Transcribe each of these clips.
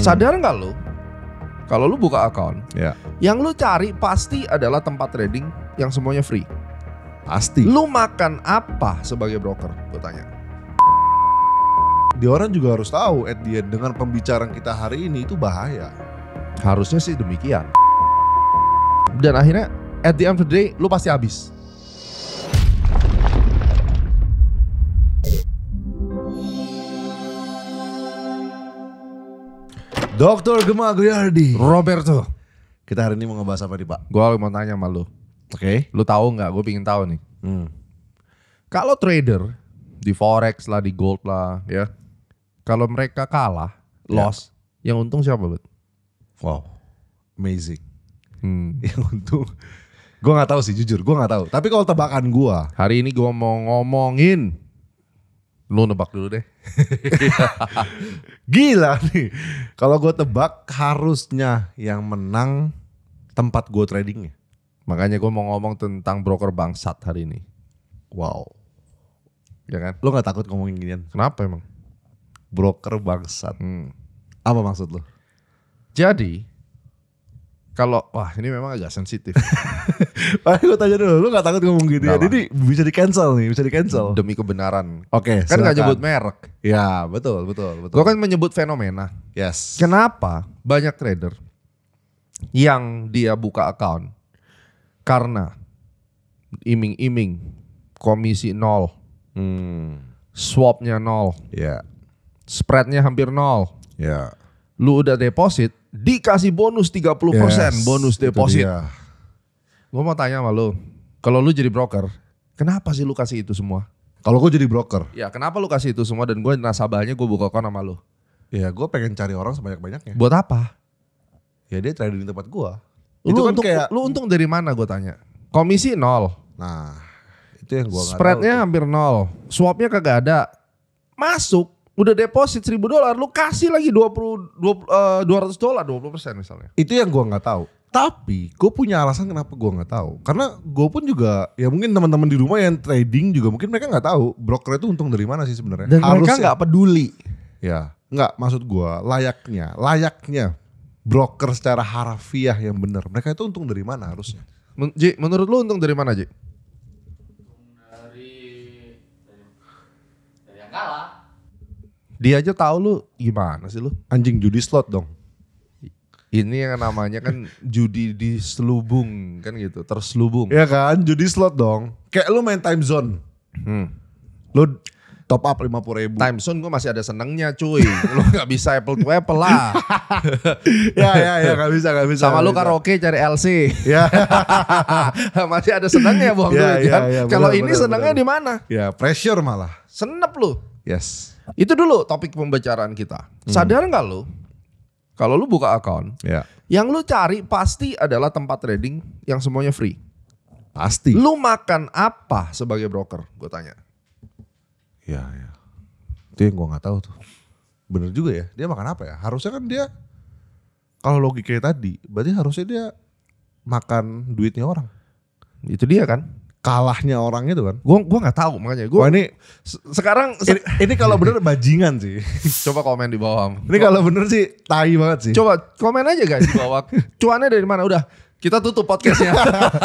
Hmm. Sadar nggak lu? Kalau lu buka akun, yeah. yang lu cari pasti adalah tempat trading yang semuanya free. Pasti. Lu makan apa sebagai broker? Gue tanya. Di orang juga harus tahu, at the end, dengan pembicaraan kita hari ini itu bahaya. Harusnya sih demikian. Dan akhirnya, at the end of the day, lu pasti habis. Dokter Gema Gliardi. Roberto. Kita hari ini mau ngebahas apa nih Pak? Gue mau tanya sama lu. Oke. Okay. Lu tahu nggak? Gue pingin tahu nih. Hmm. Kalau trader di forex lah, di gold lah, ya. Yeah. Kalau mereka kalah, ya. loss, yang untung siapa bet? Wow, amazing. Hmm. Yang untung, gue nggak tahu sih jujur, gue nggak tahu. Tapi kalau tebakan gue, hari ini gue mau ngomongin Lu nebak dulu deh. Gila nih. Kalau gue tebak harusnya yang menang tempat gue tradingnya. Makanya gue mau ngomong tentang broker bangsat hari ini. Wow. Ya kan? Lu gak takut ngomongin ginian? Kenapa emang? Broker bangsat. Hmm. Apa maksud lu? Jadi kalau wah ini memang agak sensitif. Pak, gue tanya dulu, lu gak takut ngomong gitu Enggak ya? Jadi bisa di cancel nih, bisa di cancel. Demi kebenaran. Oke, okay, kan gak nyebut merek. Ya betul, betul, betul. Gue kan menyebut fenomena. Yes. Kenapa banyak trader yang dia buka account karena iming-iming komisi nol, hmm. swapnya nol, yeah. spreadnya hampir nol. Yeah. Lu udah deposit, dikasih bonus 30% yes, bonus deposit. Gue mau tanya sama lu, kalau lu jadi broker, kenapa sih lu kasih itu semua? Kalau gue jadi broker? Ya kenapa lu kasih itu semua dan gue nasabahnya gue buka account sama lu? Ya gue pengen cari orang sebanyak-banyaknya. Buat apa? Ya dia trading di tempat gue. Lu, itu kan kayak... lu untung dari mana gue tanya? Komisi nol. Nah itu yang gue Spreadnya hampir nol. Swapnya kagak ada. Masuk udah deposit seribu dolar, lu kasih lagi dua puluh eh, dua ratus dolar dua puluh persen misalnya. Itu yang gua nggak tahu. Tapi gue punya alasan kenapa gua nggak tahu. Karena gue pun juga ya mungkin teman-teman di rumah yang trading juga mungkin mereka nggak tahu broker itu untung dari mana sih sebenarnya. Dan Harus mereka nggak peduli. Ya nggak maksud gua layaknya layaknya broker secara harafiah yang benar. Mereka itu untung dari mana harusnya? Men Ji, menurut lu untung dari mana, Ji? Dari dari, dari yang kalah. Dia aja tahu lu gimana sih lu? Anjing judi slot dong. Ini yang namanya kan judi di selubung kan gitu, terselubung. Ya kan, judi slot dong. Kayak lu main time zone. Hmm. Lu top up lima puluh ribu. Time zone gua masih ada senengnya cuy. lu nggak bisa apple to apple lah. ya ya ya nggak bisa nggak bisa. Sama gak lu bisa. karaoke cari LC. ya. masih ada senengnya buang Ya, ya, kan? ya, Kalau ini bener, senengnya di mana? Ya pressure malah. Senep lu. Yes. Itu dulu topik pembicaraan kita. Hmm. Sadar nggak lu? Kalau lu buka akun, yeah. yang lu cari pasti adalah tempat trading yang semuanya free. Pasti. Lu makan apa sebagai broker? Gue tanya. Ya, ya. Itu yang gue nggak tahu tuh. Bener juga ya. Dia makan apa ya? Harusnya kan dia kalau logikanya tadi, berarti harusnya dia makan duitnya orang. Itu dia kan? kalahnya orang itu kan. Gua gua nggak tahu makanya gua. Wah, ini se sekarang se ini, ini kalau bener bajingan sih. Coba komen di bawah. Ini kalau bener sih tai banget sih. Coba komen aja guys di bawah. Cuannya dari mana udah? Kita tutup podcastnya.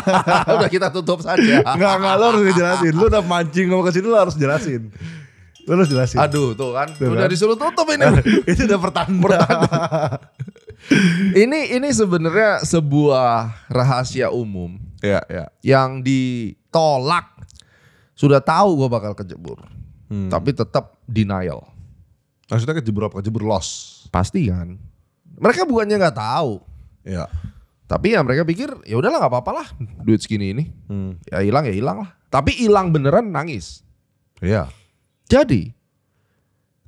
udah kita tutup saja. Enggak, ngalor sih jelasin. Lu udah mancing ngomong ke sini lo harus jelasin. Lu harus jelasin. Aduh, tuh kan. Tuh udah kan. disuruh tutup ini. itu udah pertanda. pertanda. ini ini sebenarnya sebuah rahasia umum. Ya, ya. Yang di tolak. Sudah tahu gue bakal kejebur. Hmm. Tapi tetap denial. Maksudnya kejebur apa? Kejebur loss. Pasti kan. Mereka bukannya nggak tahu. Ya. Tapi ya mereka pikir ya udahlah nggak apa-apa lah duit segini ini. Hmm. Ya hilang ya hilang lah. Tapi hilang beneran nangis. Iya. Jadi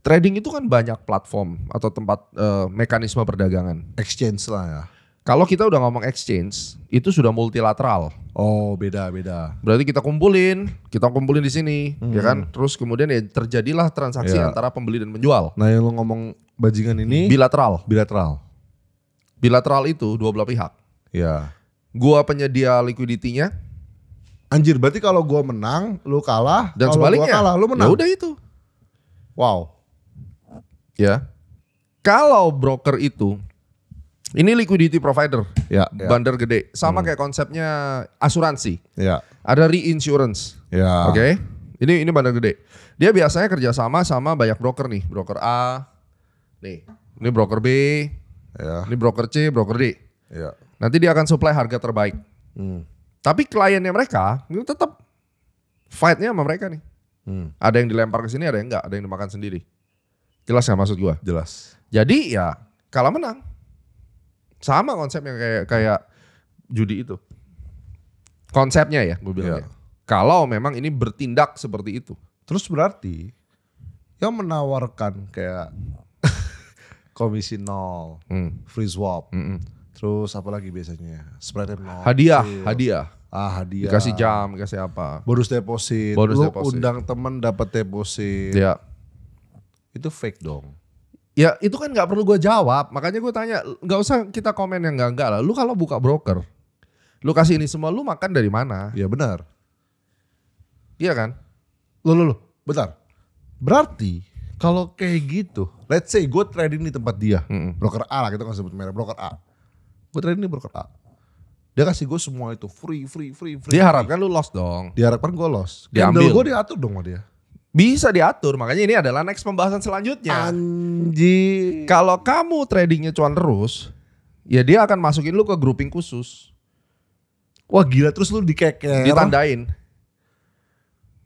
trading itu kan banyak platform atau tempat uh, mekanisme perdagangan. Exchange lah ya. Kalau kita udah ngomong exchange, itu sudah multilateral. Oh, beda beda. Berarti kita kumpulin, kita kumpulin di sini, ya hmm. ya kan? Terus kemudian ya terjadilah transaksi ya. antara pembeli dan penjual. Nah, yang lo ngomong bajingan ini bilateral. Bilateral. Bilateral itu dua belah pihak. Ya. Gua penyedia liquidity Anjir, berarti kalau gua menang, lu kalah, dan sebaliknya. Gua kalah, lu menang. Ya udah itu. Wow. Ya. Kalau broker itu ini liquidity provider, ya, ya. bandar gede. Sama hmm. kayak konsepnya asuransi. Ya. Ada reinsurance. Ya. Oke. Okay? Ini ini bandar gede. Dia biasanya kerjasama sama banyak broker nih, broker A, nih, ini broker B, ya. ini broker C, broker D. Ya. Nanti dia akan supply harga terbaik. Hmm. Tapi kliennya mereka itu tetap fightnya sama mereka nih. Hmm. Ada yang dilempar ke sini, ada yang enggak, ada yang dimakan sendiri. Jelas ya maksud gua? Jelas. Jadi ya kalah menang. Sama konsepnya kayak kayak judi itu. Konsepnya ya gue bilang. Yeah. Kalau memang ini bertindak seperti itu. Terus berarti yang menawarkan kayak komisi nol, hmm. free swap, hmm. -mm. terus apa lagi biasanya? Spread nol. Hadiah, sale. hadiah. Ah hadiah. Dikasih jam, dikasih apa. Bonus deposit. Bonus lu deposit. undang temen dapat deposit. ya Itu fake dong. Ya itu kan nggak perlu gue jawab, makanya gue tanya nggak usah kita komen yang enggak enggak lah. Lu kalau buka broker, lu kasih ini semua, lu makan dari mana? Ya benar. Iya kan? Lu lu lu, bentar. Berarti kalau kayak gitu, let's say gue trading di tempat dia, mm -mm. broker A lah kita kan sebut merek broker A. Gue trading di broker A. Dia kasih gue semua itu free, free, free, free. Dia harapkan lu lost dong. Dia harapkan gue loss. Diambil. Gue diatur dong sama dia. Bisa diatur, makanya ini adalah next pembahasan selanjutnya. Anji. Kalau kamu tradingnya cuan terus, ya dia akan masukin lu ke grouping khusus. Wah gila terus lu dikeker. Ditandain.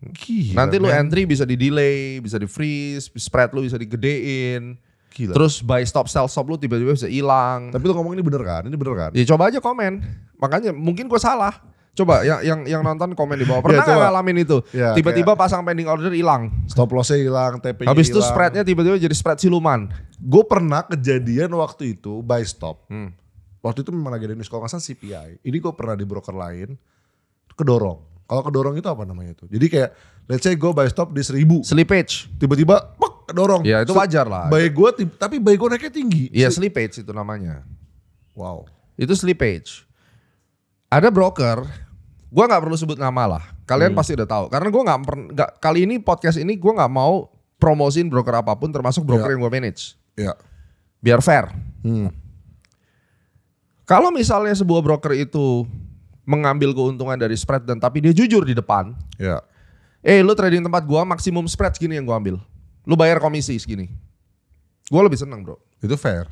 Gila, Nanti lu man. entry bisa di delay, bisa di freeze, spread lu bisa digedein. Gila. Terus buy stop sell stop lu tiba-tiba bisa hilang. Tapi lu ngomong ini bener kan? Ini bener kan? Ya coba aja komen. Makanya mungkin gue salah. Coba yang yang, yang nonton komen di bawah. Ya, pernah yeah, ngalamin itu? tiba ya, tiba-tiba pasang pending order hilang. Stop lossnya hilang, TP Habis itu spreadnya tiba-tiba jadi spread siluman. Gue pernah kejadian waktu itu buy stop. Hmm. Waktu itu memang lagi ada news kalau nggak salah CPI. Ini gue pernah di broker lain kedorong. Kalau kedorong itu apa namanya itu? Jadi kayak let's say gue buy stop di seribu. Slippage. Tiba-tiba kedorong. Ya itu wajar lah. Baik gue tapi baik gue naiknya tinggi. Iya slippage itu namanya. Wow. Itu slippage. Ada broker gue nggak perlu sebut nama lah. Kalian hmm. pasti udah tahu. Karena gue nggak nggak kali ini podcast ini gue nggak mau promosiin broker apapun, termasuk ya. broker yeah. yang gue manage. Yeah. Biar fair. Hmm. Kalau misalnya sebuah broker itu mengambil keuntungan dari spread dan tapi dia jujur di depan. Yeah. Eh lu trading tempat gue maksimum spread segini yang gue ambil. Lu bayar komisi segini. gue lebih seneng bro. Itu fair.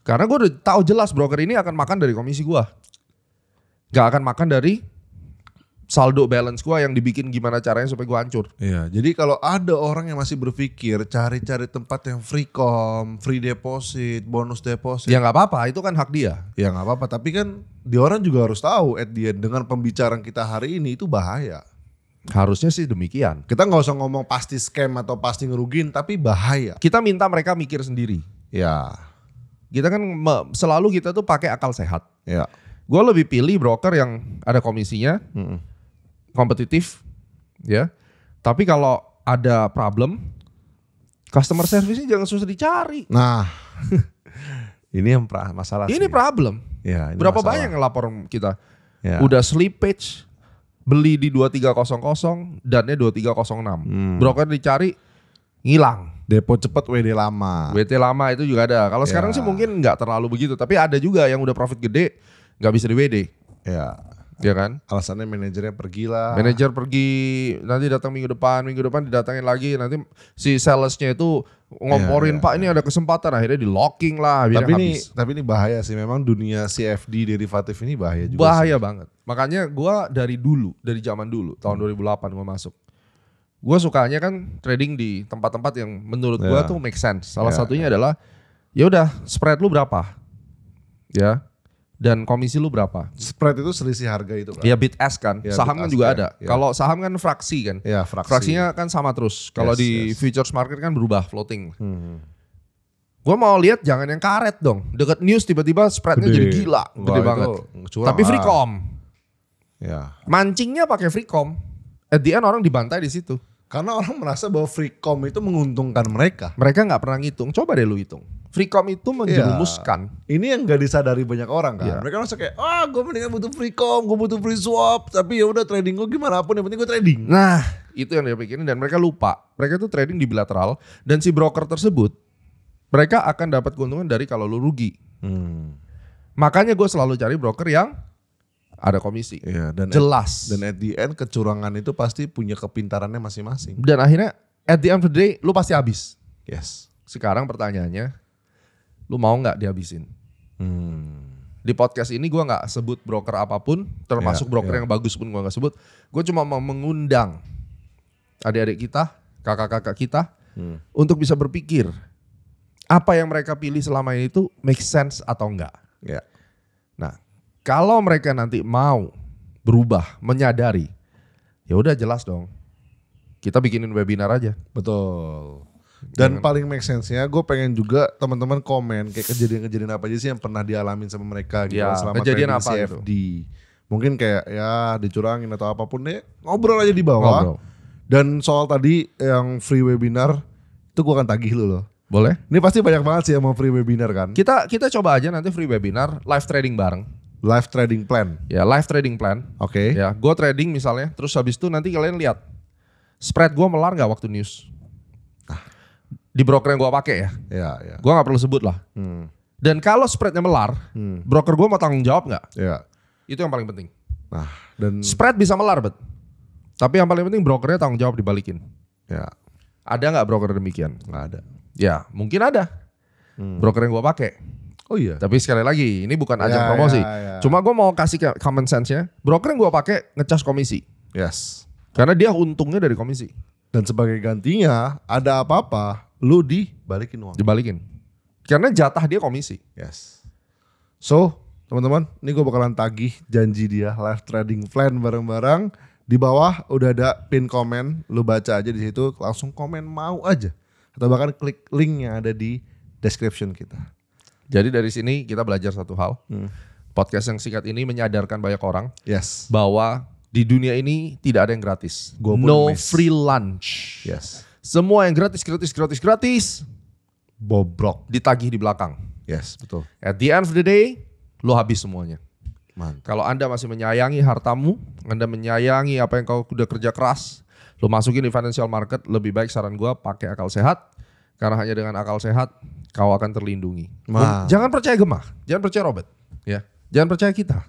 Karena gue udah tahu jelas broker ini akan makan dari komisi gue, Gak akan makan dari saldo balance gue yang dibikin gimana caranya supaya gue hancur. Iya, jadi kalau ada orang yang masih berpikir cari-cari tempat yang free com, free deposit, bonus deposit. Ya nggak apa-apa, itu kan hak dia. Ya nggak apa-apa, tapi kan di orang juga harus tahu at the end, dengan pembicaraan kita hari ini itu bahaya. Harusnya sih demikian. Kita nggak usah ngomong pasti scam atau pasti ngerugin, tapi bahaya. Kita minta mereka mikir sendiri. Ya. Kita kan selalu kita tuh pakai akal sehat. Ya. Gue lebih pilih broker yang ada komisinya. Hmm kompetitif ya. Tapi kalau ada problem customer service-nya jangan susah dicari. Nah. ini yang pra, masalah. Ini sih. problem. Ya, ini Berapa masalah. banyak yang lapor kita? Ya. Udah slippage beli di 2300 dannya 2306. Hmm. Broker dicari ngilang. Depo cepet WD lama. Wd lama itu juga ada. Kalau ya. sekarang sih mungkin nggak terlalu begitu, tapi ada juga yang udah profit gede nggak bisa di WD. Ya ya kan? Alasannya manajernya pergi lah. Manajer pergi, nanti datang minggu depan, minggu depan didatangin lagi, nanti si salesnya itu ngomporin yeah, yeah. pak ini iya. ada kesempatan akhirnya di locking lah. Tapi ini tapi ini bahaya sih, memang dunia CFD derivatif ini bahaya juga. Bahaya sih. banget. Makanya gue dari dulu, dari zaman dulu, tahun 2008 hmm. gue masuk. Gue sukanya kan trading di tempat-tempat yang menurut gue iya. tuh make sense. Salah yeah, satunya yeah. adalah, ya udah spread lu berapa, ya dan komisi lu berapa? Spread itu selisih harga itu iya, kan? Iya bid ask kan, ya, saham kan juga kan. ada. Ya. Kalau saham kan fraksi kan, ya, fraksi. fraksinya kan sama terus. Kalau yes, di yes. futures market kan berubah floating. Hmm. Gue mau lihat jangan yang karet dong. Dekat news tiba-tiba spreadnya gede. jadi gila, Wah, gede banget. Tapi Tapi freecom. Ya. Mancingnya pakai freecom. At the end orang dibantai di situ. Karena orang merasa bahwa freecom itu menguntungkan mereka. Mereka nggak pernah ngitung. Coba deh lu hitung Freecom itu menjerumuskan. Ya, ini yang gak disadari banyak orang kan. Ya. Mereka langsung kayak, ah oh, gue mendingan butuh Freecom, gue butuh free swap, tapi ya udah trading gue gimana pun yang penting gue trading. Nah, itu yang dia pikirin dan mereka lupa. Mereka itu trading di bilateral dan si broker tersebut mereka akan dapat keuntungan dari kalau lu rugi. Hmm. Makanya gue selalu cari broker yang ada komisi. Iya, dan jelas. At, dan at the end kecurangan itu pasti punya kepintarannya masing-masing. Dan akhirnya at the end of the day lu pasti habis. Yes. Sekarang pertanyaannya, lu mau nggak dihabisin? Hmm. Di podcast ini gue nggak sebut broker apapun, termasuk yeah, broker yeah. yang bagus pun gue nggak sebut. Gue cuma mau mengundang adik-adik kita, kakak-kakak kita, hmm. untuk bisa berpikir apa yang mereka pilih selama ini itu make sense atau enggak. Yeah. Nah, kalau mereka nanti mau berubah, menyadari, ya udah jelas dong. Kita bikinin webinar aja. Betul. Dan Jangan. paling make sense-nya gue pengen juga teman-teman komen kayak kejadian-kejadian apa aja sih yang pernah dialamin sama mereka gitu ya, selama kejadian apa CFD. Itu? Mungkin kayak ya dicurangin atau apapun deh, ngobrol aja di bawah. Ngobrol. Dan soal tadi yang free webinar itu gue akan tagih lu loh. Boleh. Ini pasti banyak banget sih yang mau free webinar kan. Kita kita coba aja nanti free webinar live trading bareng. Live trading plan. Ya, live trading plan. Oke. Okay. Ya, gue trading misalnya, terus habis itu nanti kalian lihat spread gue melar nggak waktu news di broker yang gue pakai ya. Iya, iya. Gue nggak perlu sebut lah. Hmm. Dan kalau spreadnya melar, hmm. broker gue mau tanggung jawab nggak? Iya. Itu yang paling penting. Nah, dan spread bisa melar, bet. Tapi yang paling penting brokernya tanggung jawab dibalikin. Ya. Ada nggak broker demikian? Nggak ada. Ya, mungkin ada. Hmm. Broker yang gue pakai. Oh iya. Tapi sekali lagi, ini bukan iya, ajang ya, promosi. Ya, ya. Cuma gue mau kasih common sense-nya. Broker yang gue pakai ngecas komisi. Yes. Karena dia untungnya dari komisi. Dan sebagai gantinya, ada apa-apa, lu dibalikin uang. Dibalikin. Karena jatah dia komisi. Yes. So, teman-teman, ini gue bakalan tagih janji dia live trading plan bareng-bareng. Di bawah udah ada pin komen, lu baca aja di situ, langsung komen mau aja. Atau bahkan klik link yang ada di description kita. Jadi dari sini kita belajar satu hal. Hmm. Podcast yang singkat ini menyadarkan banyak orang yes. bahwa di dunia ini tidak ada yang gratis. Gua no miss. free lunch. Yes. Semua yang gratis, gratis, gratis, gratis, bobrok. Ditagih di belakang. Yes, betul. At the end of the day, lo habis semuanya. Mantap. Kalau Anda masih menyayangi hartamu, Anda menyayangi apa yang kau udah kerja keras, lo masukin di financial market, lebih baik saran gue pakai akal sehat, karena hanya dengan akal sehat, kau akan terlindungi. Jangan percaya gemah, jangan percaya Robert. ya, Jangan percaya kita.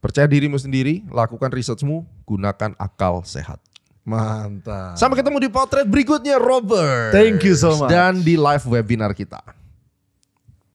Percaya dirimu sendiri, lakukan risetmu, gunakan akal sehat. Mantap. Sampai ketemu di potret berikutnya Robert. Thank you so much. Dan di live webinar kita.